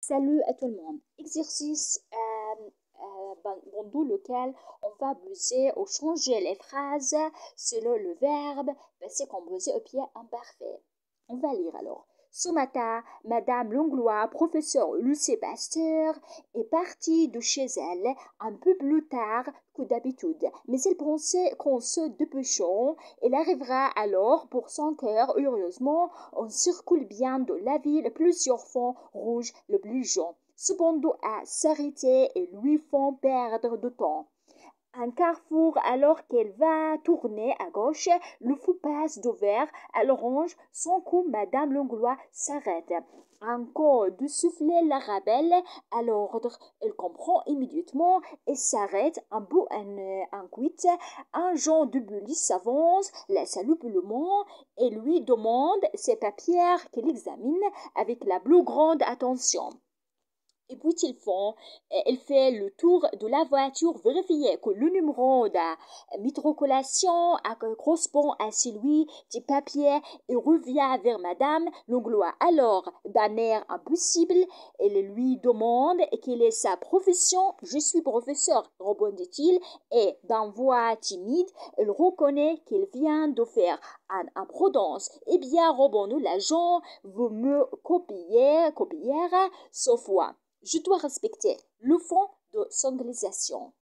Salut à tout le monde. Exercice euh, euh, ben, dans lequel on va abuser ou changer les phrases selon le verbe passé ben, composé au pied imparfait. On va lire alors. Ce matin, Madame l'onglois professeur au Pasteur, est partie de chez elle un peu plus tard que d'habitude, mais elle pensait qu'en se dépêchant, elle arrivera alors pour son cœur. Heureusement, on circule bien de la ville plusieurs fonds rouge, le plus Cependant, à s'arrêter et lui font perdre de temps un carrefour alors qu'elle va tourner à gauche, le fou passe de vert à l'orange son coup, Madame Langlois s'arrête. Encore de souffler la rabelle à l'ordre, elle comprend immédiatement et s'arrête un bout un, un quit. Un Jean de Bully s'avance, la salue poliment et lui demande ses papiers qu'elle examine avec la plus grande attention. Et puis ils font, elle fait le tour de la voiture, vérifier que le numéro de Mitrocolation correspond à celui du papier et revient vers Madame Longlois. Alors, d'un air impossible, elle lui demande quelle est sa profession. Je suis professeur, répondit-il, et d'un voix timide, elle reconnaît qu'il vient de faire un imprudence. Eh bien, rebondit l'agent, vous me copiez, copiez, sauf moi. Je dois respecter le fond de son